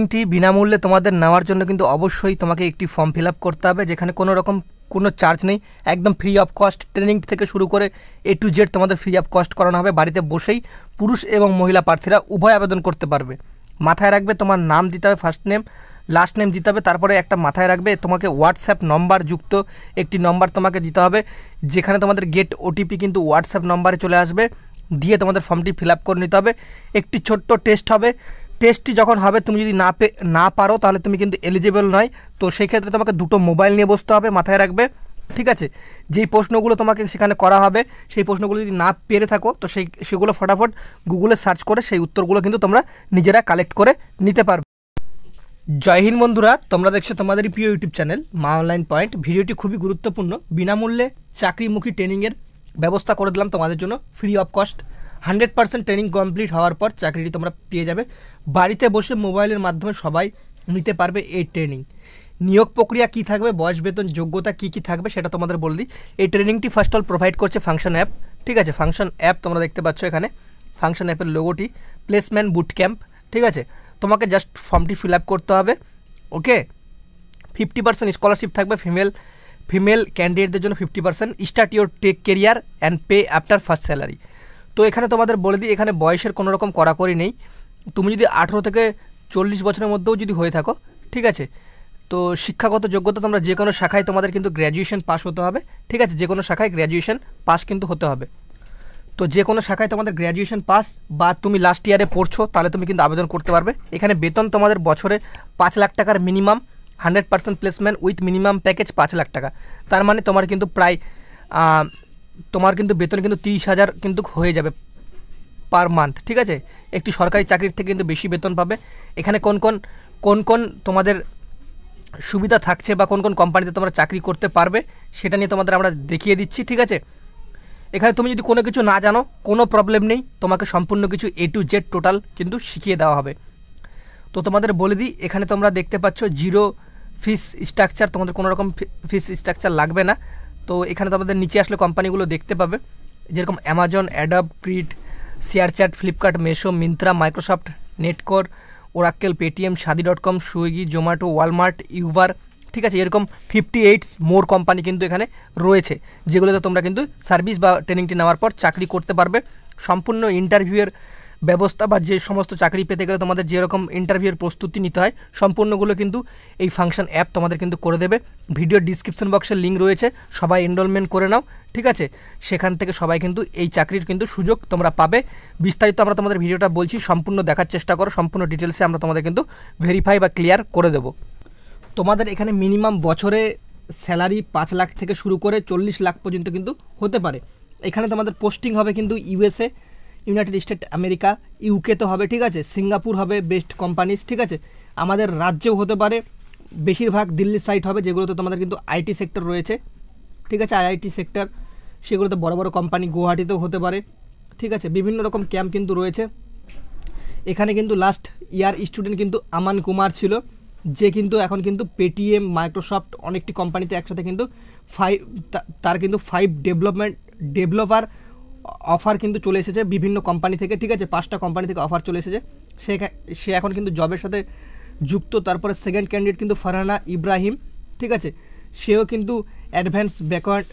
ঋণটি বিনামূল্যে তোমাদের নেওয়ার জন্য কিন্তু অবশ্যই তোমাকে একটি ফর্ম ফিল করতে হবে যেখানে কোনো রকম কোনো চার্জ নেই একদম ফ্রি অফ কস্ট ট্রেনিং থেকে শুরু করে এ টু জেড তোমাদের ফ্রি অফ কস্ট করানো হবে বাড়িতে বসেই পুরুষ এবং মহিলা প্রার্থীরা উভয় আবেদন করতে পারবে মাথায় রাখবে তোমার নাম দিতে হবে ফার্স্ট নেম লাস্ট নেম দিতে হবে তারপরে একটা মাথায় রাখবে তোমাকে হোয়াটসঅ্যাপ নম্বর যুক্ত একটি নম্বর তোমাকে দিতে হবে যেখানে তোমাদের গেট ওটিপি কিন্তু হোয়াটসঅ্যাপ নম্বরে চলে আসবে দিয়ে তোমাদের ফর্মটি ফিল করে নিতে হবে একটি ছোট্ট টেস্ট হবে টেস্টটি যখন হবে তুমি যদি না পে না পারো তাহলে তুমি কিন্তু এলিজিবল নয় তো সেই ক্ষেত্রে তোমাকে দুটো মোবাইল নিয়ে বসতে হবে মাথায় রাখবে ঠিক আছে যেই প্রশ্নগুলো তোমাকে সেখানে করা হবে সেই প্রশ্নগুলো যদি না পেরে থাকো তো সেই সেগুলো ফটাফট গুগলে সার্চ করে সেই উত্তরগুলো কিন্তু তোমরা নিজেরা কালেক্ট করে নিতে পারবে জয় হিন্দ বন্ধুরা তোমরা দেখছো তোমাদেরই প্রিয় YouTube channel Maa online point ভিডিওটি খুবই গুরুত্বপূর্ণ বিনামূল্যে চাকরিমুখী ট্রেনিংয়ের ব্যবস্থা করে দিলাম তোমাদের জন্য free of cost hundred percent training complete হওয়ার পর চাকরিটি তোমরা পেয়ে যাবে বাড়িতে বসে মোবাইলের মাধ্যমে সবাই নিতে পারবে এই ট্রেনিং নিয়োগ প্রক্রিয়া কি থাকবে বয়স বেতন যোগ্যতা কি কি থাকবে সেটা তোমাদের বলে দিই এই ট্রেনিংটি ফার্স্ট অল প্রোভাইড করছে ফাংশন অ্যাপ ঠিক আছে ফাংশন অ্যাপ তোমরা দেখতে পাচ্ছ এখানে ফাংশন অ্যাপের লোগোটি প্লেসমেন্ট বুট ক্যাম্প ঠিক আছে তোমাকে জাস্ট ফর্মটি ফিল আপ করতে হবে ওকে ফিফটি পার্সেন্ট স্কলারশিপ থাকবে ফিমেল ফিমেল ক্যান্ডিডেটদের জন্য fifty percent start your tech career and pay after first salary তো এখানে তোমাদের বলে দিই এখানে বয়সের কোনো রকম করাকরি নেই তুমি যদি আঠেরো থেকে চল্লিশ বছরের মধ্যেও যদি হয়ে থাকো ঠিক আছে তো শিক্ষাগত যোগ্যতা তোমরা যে কোনো শাখায় তোমাদের কিন্তু গ্র্যাজুয়েশন পাস হতে হবে ঠিক আছে যে কোনো শাখায় গ্র্যাজুয়েশন পাস কিন্তু হতে হবে তো যে কোনো শাখায় তোমাদের গ্র্যাজুয়েশন পাস বা তুমি লাস্ট ইয়ারে পড়ছো তাহলে তুমি কিন্তু আবেদন করতে পারবে এখানে বেতন তোমাদের বছরে পাঁচ লাখ টাকার minimum hundred percent placement with minimum package পাঁচ লাখ টাকা তার মানে তোমার কিন্তু প্রায় তোমার কিন্তু বেতন কিন্তু তিরিশ হাজার কিন্তু হয়ে যাবে পার মান্থ ঠিক আছে একটি সরকারি চাকরির থেকে কিন্তু বেশি বেতন পাবে এখানে কোন কোন কোন কোন তোমাদের সুবিধা থাকছে বা কোন কোন কোম্পানিতে তোমরা চাকরি করতে পারবে সেটা নিয়ে তোমাদের আমরা দেখিয়ে দিচ্ছি ঠিক আছে এখানে তুমি যদি কোনো কিছু না জানো কোনো প্রবলেম নেই তোমাকে সম্পূর্ণ কিছু এ টু জেড টোটাল কিন্তু শিখিয়ে দেওয়া হবে তো তোমাদের বলে দিই এখানে তোমরা দেখতে পাচ্ছ জিরো ফিস স্ট্রাকচার তোমাদের কোনো রকম ফিস স্ট্রাকচার লাগবে না তো এখানে তো আমাদের নিচে আসলে কোম্পানিগুলো দেখতে পাবে যেরকম Amazon অ্যাডাব ক্রিট ShareChat Flipkart Meesho Myntra Microsoft Netcore Oracle Paytm Shaadi dot com Swiggy Zomato Walmart Uber ঠিক আছে এরকম ফিফটি এইটস মোর কোম্পানি কিন্তু এখানে রয়েছে যেগুলোতে তোমরা কিন্তু সার্ভিস বা ট্রেনিংটি নেওয়ার পর চাকরি করতে পারবে সম্পূর্ণ ইন্টারভিউয়ের ব্যবস্থা বা যে সমস্ত চাকরি পেতে গেলে তোমাদের যেরকম ইন্টারভিউয়ের প্রস্তুতি নিতে হয় সম্পূর্ণগুলো কিন্তু এই ফাংশন অ্যাপ তোমাদের কিন্তু করে দেবে ভিডিও ডিসক্রিপশন বক্সের লিঙ্ক রয়েছে সবাই এনরোলমেন্ট করে নাও ঠিক আছে সেখান থেকে সবাই কিন্তু এই চাকরির কিন্তু সুযোগ তোমরা পাবে বিস্তারিত আমরা তোমাদের ভিডিওটা বলছি সম্পূর্ণ দেখার চেষ্টা করো সম্পূর্ণ ডিটেলসে আমরা তোমাদের কিন্তু ভেরিফাই বা ক্লিয়ার করে দেবো তোমাদের এখানে মিনিমাম বছরে স্যালারি পাঁচ লাখ থেকে শুরু করে চল্লিশ লাখ পর্যন্ত কিন্তু হতে পারে এখানে তোমাদের পোস্টিং হবে কিন্তু USA united state America UK তো হবে ঠিক আছে সিঙ্গাপুর হবে বেস্ট কোম্পানিজ ঠিক আছে আমাদের রাজ্যেও হতে পারে বেশিরভাগ দিল্লির সাইট হবে যেগুলোতে তোমাদের কিন্তু আইটি সেক্টর রয়েছে ঠিক আছে আইআইটি সেক্টর সেগুলোতে বড় বড় কোম্পানি গুয়াহাটিতেও হতে পারে ঠিক আছে বিভিন্ন রকম ক্যাম্প কিন্তু রয়েছে এখানে কিন্তু লাস্ট ইয়ার স্টুডেন্ট কিন্তু আমান কুমার ছিল যে কিন্তু এখন কিন্তু পেটিএম মাইক্রোসফট অনেকটি কোম্পানিতে একসাথে কিন্তু ফাইভ তার কিন্তু ফাইভ ডেভেলপমেন্ট ডেভেলপার অফার কিন্তু চলে এসেছে বিভিন্ন কোম্পানি থেকে ঠিক আছে পাঁচটা কোম্পানি থেকে অফার চলে এসেছে সে সে এখন কিন্তু জবের সাথে যুক্ত তারপরে সেকেন্ড ক্যান্ডিডেট কিন্তু ফারহানা ইব্রাহিম ঠিক আছে সেও কিন্তু অ্যাডভান্স ব্যাকওয়ার্ড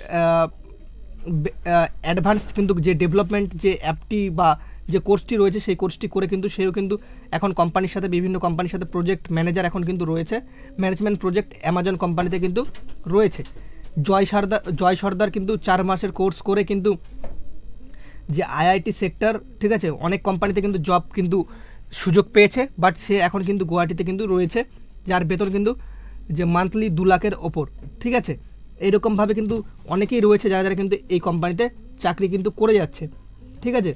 অ্যাডভান্স কিন্তু যে ডেভেলপমেন্ট যে অ্যাপটি বা যে কোর্সটি রয়েছে সেই কোর্সটি করে কিন্তু সেও কিন্তু এখন কোম্পানির সাথে বিভিন্ন কোম্পানির সাথে প্রজেক্ট ম্যানেজার এখন কিন্তু রয়েছে ম্যানেজমেন্ট প্রজেক্ট অ্যামাজন কোম্পানিতে কিন্তু রয়েছে জয় সর্দার জয় সর্দার কিন্তু চার মাসের কোর্স করে কিন্তু যে আইআইটি সেক্টর ঠিক আছে অনেক কোম্পানিতে কিন্তু জব কিন্তু সুযোগ পেয়েছে বাট সে এখন কিন্তু গুয়াহাটিতে কিন্তু রয়েছে যার বেতন কিন্তু যে মান্থলি দু লাখের ওপর ঠিক আছে এইরকমভাবে কিন্তু অনেকেই রয়েছে যারা যারা কিন্তু এই কোম্পানিতে চাকরি কিন্তু করে যাচ্ছে ঠিক আছে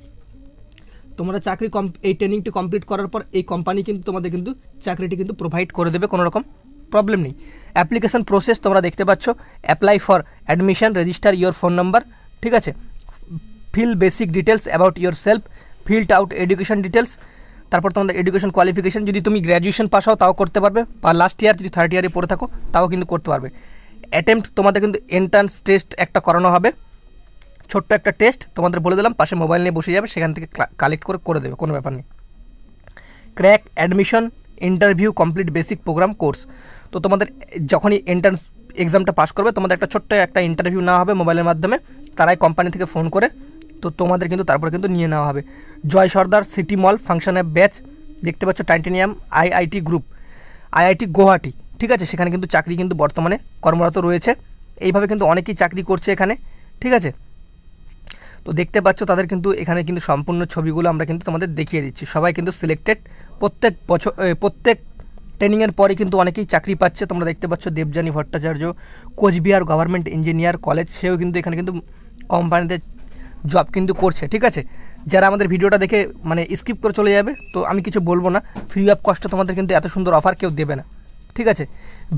তোমরা চাকরি কম এই ট্রেনিংটি কমপ্লিট করার পর এই কোম্পানি কিন্তু তোমাদের কিন্তু চাকরিটি কিন্তু প্রোভাইড করে দেবে কোনো রকম প্রবলেম নেই অ্যাপ্লিকেশন প্রসেস তোমরা দেখতে পাচ্ছ apply for admission register your phone number ঠিক আছে fill basic details about yourself filled out education details তারপর তোমাদের এডুকেশন কোয়ালিফিকেশন যদি তুমি গ্র্যাজুয়েশন পাস হও তাও করতে পারবে বা লাস্ট ইয়ার যদি থার্ড ইয়ারে পড়ে থাকো তাও কিন্তু করতে পারবে অ্যাটেম্প্ট তোমাদের কিন্তু এন্ট্রান্স টেস্ট একটা করানো হবে ছোট্ট একটা টেস্ট তোমাদের বলে দিলাম পাশে মোবাইল নিয়ে বসে যাবে সেখান থেকে কালেক্ট করে করে দেবে কোনো ব্যাপার নেই crack admission interview complete basic program course তো তোমাদের যখনই এন্ট্রান্স এক্সামটা পাস করবে তোমাদের একটা ছোট্ট একটা ইন্টারভিউ নেওয়া হবে মোবাইলের মাধ্যমে তারাই কোম্পানি থেকে ফোন করে তো তোমাদের কিন্তু তারপরে কিন্তু নিয়ে নেওয়া হবে Joy Sardar city mall FunctionUp batch দেখতে পাচ্ছ titanium IIT group IIT Guwahati ঠিক আছে সেখানে কিন্তু চাকরি কিন্তু বর্তমানে কর্মরত রয়েছে এইভাবে কিন্তু অনেকেই চাকরি করছে এখানে ঠিক আছে তো দেখতে পাচ্ছ তাদের কিন্তু এখানে কিন্তু সম্পূর্ণ ছবিগুলো আমরা কিন্তু তোমাদের দেখিয়ে দিচ্ছি সবাই কিন্তু সিলেক্টেড প্রত্যেক বছর প্রত্যেক ট্রেনিংয়ের পরে কিন্তু অনেকেই চাকরি পাচ্ছে তোমরা দেখতে পাচ্ছ Debjani Bhattacharya Coochbehar government engineer college সেও কিন্তু এখানে কিন্তু কোম্পানিতে জব কিন্তু করছে ঠিক আছে যারা আমাদের ভিডিওটা দেখে মানে স্কিপ করে চলে যাবে তো আমি কিছু বলবো না ফ্রি অফ কষ্ট তোমাদের কিন্তু এত সুন্দর অফার কেউ দেবে না ঠিক আছে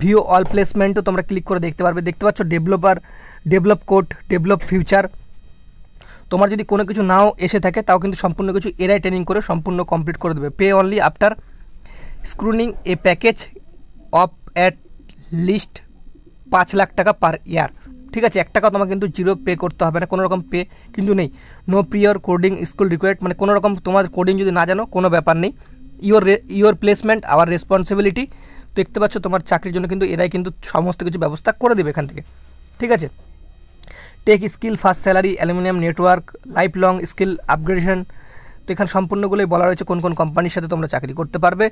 ভিও অল প্লেসমেন্টও তোমরা ক্লিক করে দেখতে পারবে দেখতে পাচ্ছ developer develop code develop future তোমার যদি কোনো কিছু নাও এসে থাকে তাও কিন্তু সম্পূর্ণ কিছু এরাই ট্রেনিং করে সম্পূর্ণ কমপ্লিট করে দেবে pay only after screening a package of at least পাঁচ লাখ টাকা পার ইয়ার ঠিক আছে এক টাকাও তোমাকে কিন্তু জিরো পে করতে হবে না কোনো রকম পে কিন্তু নেই no prior coding school required মানে কোনো রকম তোমার কোডিং যদি না জানো কোনো ব্যাপার নেই your your placement our responsibility দেখতে পাচ্ছ তোমার চাকরির জন্য কিন্তু এরাই কিন্তু সমস্ত কিছু ব্যবস্থা করে দেবে এখান থেকে ঠিক আছে tech skill first salary aluminium network lifelong skill upgradation তো এখানে সম্পূর্ণগুলোই বলা রয়েছে কোন কোন কোম্পানির সাথে তোমরা চাকরি করতে পারবে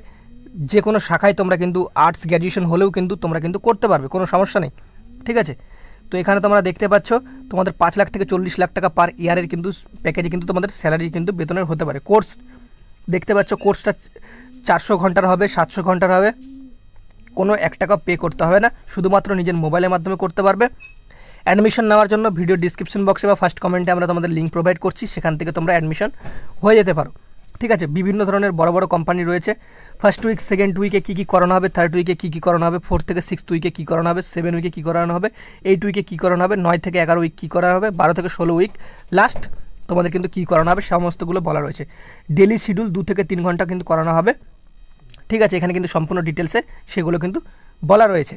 যে কোনো শাখায় তোমরা কিন্তু আর্টস গ্র্যাজুয়েশন হলেও কিন্তু তোমরা কিন্তু করতে পারবে কোনো সমস্যা নেই ঠিক আছে তো এখানে তোমরা দেখতে পাচ্ছ তোমাদের পাঁচ লাখ থেকে চল্লিশ লাখ টাকা পার ইয়ারের কিন্তু প্যাকেজে কিন্তু তোমাদের স্যালারি কিন্তু বেতনের হতে পারে কোর্স দেখতে পাচ্ছ কোর্সটা চারশো ঘন্টার হবে সাতশো ঘন্টার হবে কোনো এক টাকা পে করতে হবে না শুধুমাত্র নিজের মোবাইলের মাধ্যমে করতে পারবে অ্যাডমিশন নেওয়ার জন্য ভিডিও ডিসক্রিপশন বক্সে বা ফার্স্ট কমেন্টে আমরা তোমাদের লিঙ্ক প্রোভাইড করছি সেখান থেকে তোমরা অ্যাডমিশন হয়ে যেতে পারো ঠিক আছে বিভিন্ন ধরনের বড় বড় কোম্পানি রয়েছে ফার্স্ট উইক সেকেন্ড উইকে কী কী করানো হবে থার্ড উইকে কী কী করানো হবে ফোর্থ থেকে সিক্সথ উইকে কী করানো হবে সেভেন উইকে কী করানো হবে এইট উইকে কী করানো হবে নয় থেকে এগারো উইক কী করা হবে বারো থেকে ষোলো উইক লাস্ট তোমাদের কিন্তু কী করানো হবে সমস্তগুলো বলা রয়েছে ডেলি শিডিউল দু থেকে তিন ঘন্টা কিন্তু করানো হবে ঠিক আছে এখানে কিন্তু সম্পূর্ণ ডিটেলসে সেগুলো কিন্তু বলা রয়েছে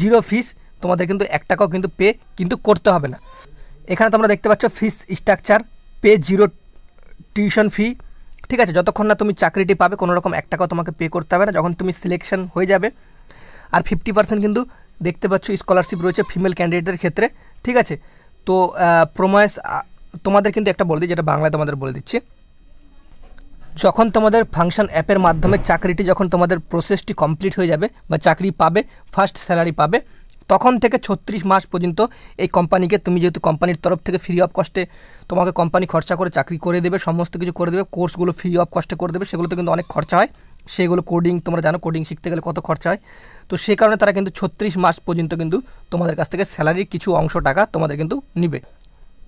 জিরো ফিস তোমাদের কিন্তু এক টাকাও কিন্তু পে কিন্তু করতে হবে না এখানে তোমরা দেখতে পাচ্ছ fees structure pay zero tuition fee ঠিক আছে যতক্ষণ না তুমি চাকরিটি পাবে কোনো রকম এক টাকাও তোমাকে পে করতে হবে না যখন তুমি সিলেকশন হয়ে যাবে আর ফিফটি পার্সেন্ট কিন্তু দেখতে পাচ্ছ স্কলারশিপ রয়েছে ফিমেল ক্যান্ডিডেটের ক্ষেত্রে ঠিক আছে তো প্রমায়স তোমাদের কিন্তু একটা বলে দিই যেটা বাংলায় তোমাদের বলে দিচ্ছি যখন তোমাদের ফাংশন অ্যাপের মাধ্যমে চাকরিটি যখন তোমাদের প্রসেসটি কমপ্লিট হয়ে যাবে বা চাকরি পাবে ফার্স্ট স্যালারি পাবে তখন থেকে ছত্রিশ মাস পর্যন্ত এই কোম্পানিকে তুমি যেহেতু কোম্পানির তরফ থেকে ফ্রি অফ কস্টে তোমাকে কোম্পানি খরচা করে চাকরি করে দেবে সমস্ত কিছু করে দেবে কোর্সগুলো ফ্রি অফ কস্টে করে দেবে সেগুলোতে কিন্তু অনেক খরচা হয় সেগুলো কোডিং তোমরা জানো কোডিং শিখতে গেলে কত খরচা হয় তো সে কারণে তারা কিন্তু ছত্রিশ মাস পর্যন্ত কিন্তু তোমাদের কাছ থেকে স্যালারির কিছু অংশ টাকা তোমাদের কিন্তু নিবে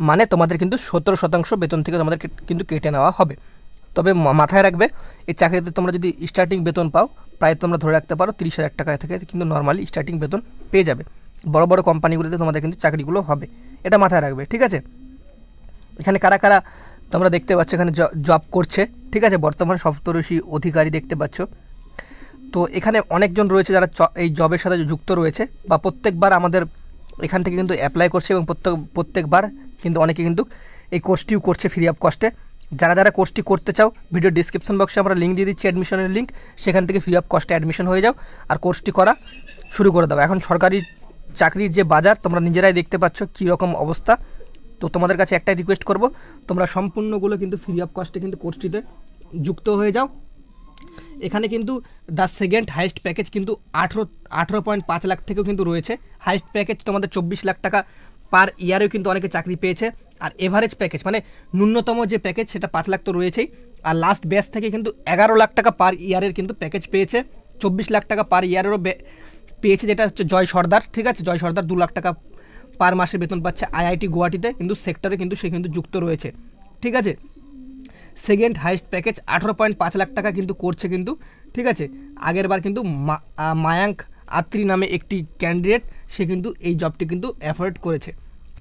মানে তোমাদের কিন্তু সতেরো শতাংশ বেতন থেকে তোমাদের কিন্তু কেটে নেওয়া হবে তবে মাথায় রাখবে এই চাকরিতে তোমরা যদি স্টার্টিং বেতন পাও প্রায় তোমরা ধরে রাখতে পারো তিরিশ হাজার টাকা থেকে কিন্তু নর্মালি স্টার্টিং বেতন পেয়ে যাবে বড় বড় কোম্পানিগুলোতে তোমাদের কিন্তু চাকরিগুলো হবে এটা মাথায় রাখবে ঠিক আছে এখানে কারা কারা তোমরা দেখতে পাচ্ছ এখানে জব করছে ঠিক আছে বর্তমান সপ্তঋষি অধিকারী দেখতে পাচ্ছ তো এখানে অনেকজন রয়েছে যারা এই জবের সাথে যুক্ত রয়েছে বা প্রত্যেকবার আমাদের এখান থেকে কিন্তু অ্যাপ্লাই করছে এবং প্রত্যেক প্রত্যেকবার কিন্তু অনেকে কিন্তু এই কোর্সটিও করছে ফ্রি অফ কস্টে যারা যারা কোর্সটি করতে চাও ভিডিও ডিসক্রিপশন বক্সে আমরা লিঙ্ক দিয়ে দিচ্ছি অ্যাডমিশনের লিঙ্ক সেখান থেকে ফ্রি অফ কস্টে অ্যাডমিশন হয়ে যাও আর কোর্সটি করা শুরু করে দাও এখন সরকারি চাকরির যে বাজার তোমরা নিজেরাই দেখতে পাচ্ছ কী রকম অবস্থা তো তোমাদের কাছে একটাই রিকোয়েস্ট করব তোমরা সম্পূর্ণগুলো কিন্তু ফ্রি অফ কস্টে কিন্তু কোর্সটিতে যুক্ত হয়ে যাও এখানে কিন্তু দ্য সেকেন্ড হাইস্ট প্যাকেজ কিন্তু আঠেরো আঠেরো পয়েন্ট পাঁচ লাখ থেকেও কিন্তু রয়েছে হাইস্ট প্যাকেজ তোমাদের চব্বিশ লাখ টাকা পার ইয়ারেও কিন্তু অনেকে চাকরি পেয়েছে আর এভারেজ প্যাকেজ মানে ন্যূনতম যে প্যাকেজ সেটা পাঁচ লাখ তো রয়েছেই আর লাস্ট ব্যাচ থেকে কিন্তু এগারো লাখ টাকা পার ইয়ারের কিন্তু প্যাকেজ পেয়েছে চব্বিশ লাখ টাকা পার ইয়ারেরও পেয়েছে যেটা হচ্ছে জয় সর্দার ঠিক আছে জয় সর্দার দু লাখ টাকা পার মাসে বেতন পাচ্ছে আইআইটি গুয়াহাটিতে কিন্তু সেক্টরে কিন্তু সে কিন্তু যুক্ত রয়েছে ঠিক আছে সেকেন্ড হাইস্ট প্যাকেজ আঠেরো পয়েন্ট পাঁচ লাখ টাকা কিন্তু করছে কিন্তু ঠিক আছে আগের বার কিন্তু মায়াঙ্ক আত্রি নামে একটি ক্যান্ডিডেট সে কিন্তু এই জবটি কিন্তু অ্যাফোর্ড করেছে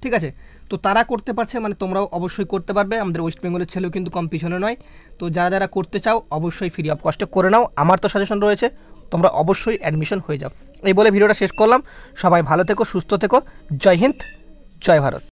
ঠিক আছে তো তারা করতে পারছে মানে তোমরাও অবশ্যই করতে পারবে আমাদের ওয়েস্ট বেঙ্গলের ছেলেও কিন্তু কম পিছনে নয় তো যারা যারা করতে চাও অবশ্যই ফ্রি অফ কস্টে করে নাও আমার তো সাজেশন রয়েছে তোমরা অবশ্যই অ্যাডমিশন হয়ে যাও এই বলে ভিডিওটা শেষ করলাম সবাই ভালো থেকো সুস্থ থেকো জয় হিন্দ জয় ভারত